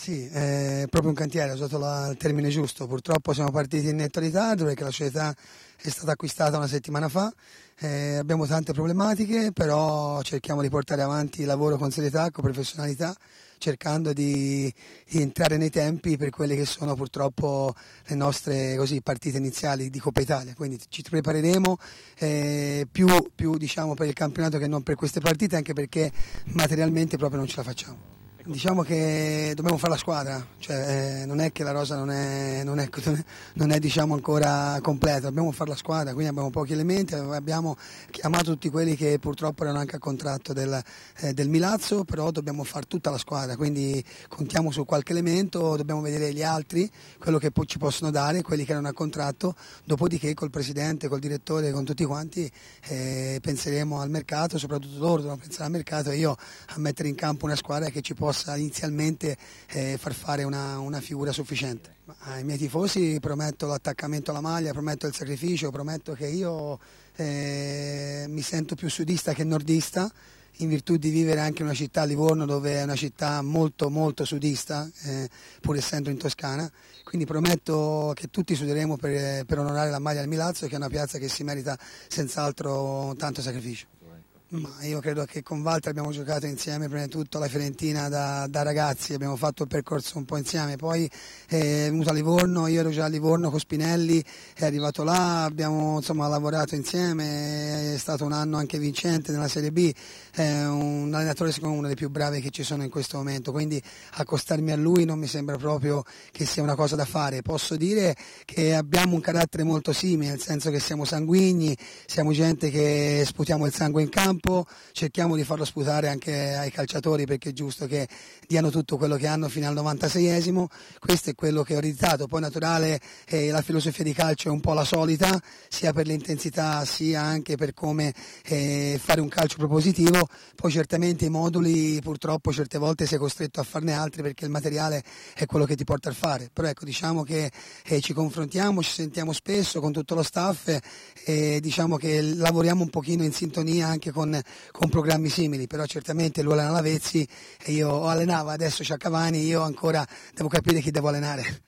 Sì, è proprio un cantiere, ho usato la, il termine giusto. Purtroppo siamo partiti in netto ritardo perché la società è stata acquistata una settimana fa. Eh, abbiamo tante problematiche, però cerchiamo di portare avanti il lavoro con serietà, con professionalità, cercando di, di entrare nei tempi per quelle che sono purtroppo le nostre così, partite iniziali di Coppa Italia. Quindi ci prepareremo eh, più, più diciamo, per il campionato che non per queste partite, anche perché materialmente proprio non ce la facciamo. Diciamo che dobbiamo fare la squadra, cioè, eh, non è che la rosa non è, non è, non è diciamo ancora completa, dobbiamo fare la squadra, quindi abbiamo pochi elementi, abbiamo chiamato tutti quelli che purtroppo erano anche a contratto del, eh, del Milazzo, però dobbiamo fare tutta la squadra, quindi contiamo su qualche elemento, dobbiamo vedere gli altri, quello che ci possono dare, quelli che erano a contratto, dopodiché col Presidente, col Direttore, con tutti quanti eh, penseremo al mercato, soprattutto loro devono pensare al mercato e io a mettere in campo una squadra che ci possa possa inizialmente eh, far fare una, una figura sufficiente. Ai eh, miei tifosi prometto l'attaccamento alla maglia, prometto il sacrificio, prometto che io eh, mi sento più sudista che nordista in virtù di vivere anche in una città, Livorno, dove è una città molto molto sudista, eh, pur essendo in Toscana, quindi prometto che tutti suderemo per, per onorare la maglia al Milazzo, che è una piazza che si merita senz'altro tanto sacrificio. Ma io credo che con Walter abbiamo giocato insieme prima di tutto alla Fiorentina da, da ragazzi, abbiamo fatto il percorso un po' insieme, poi è eh, venuto a Livorno, io ero già a Livorno con Spinelli, è arrivato là, abbiamo insomma, lavorato insieme, è stato un anno anche vincente nella Serie B, è un allenatore secondo me uno dei più bravi che ci sono in questo momento, quindi accostarmi a lui non mi sembra proprio che sia una cosa da fare, posso dire che abbiamo un carattere molto simile, nel senso che siamo sanguigni, siamo gente che sputiamo il sangue in campo, campo, cerchiamo di farlo sputare anche ai calciatori perché è giusto che diano tutto quello che hanno fino al 96esimo, questo è quello che ho realizzato, poi naturale eh, la filosofia di calcio è un po' la solita, sia per l'intensità sia anche per come eh, fare un calcio propositivo, poi certamente i moduli purtroppo certe volte sei costretto a farne altri perché il materiale è quello che ti porta a fare, però ecco diciamo che eh, ci confrontiamo, ci sentiamo spesso con tutto lo staff e diciamo che lavoriamo un pochino in sintonia anche con con, con programmi simili, però certamente lui allenava Vezzi e io allenava, adesso c'è Cavani, io ancora devo capire chi devo allenare.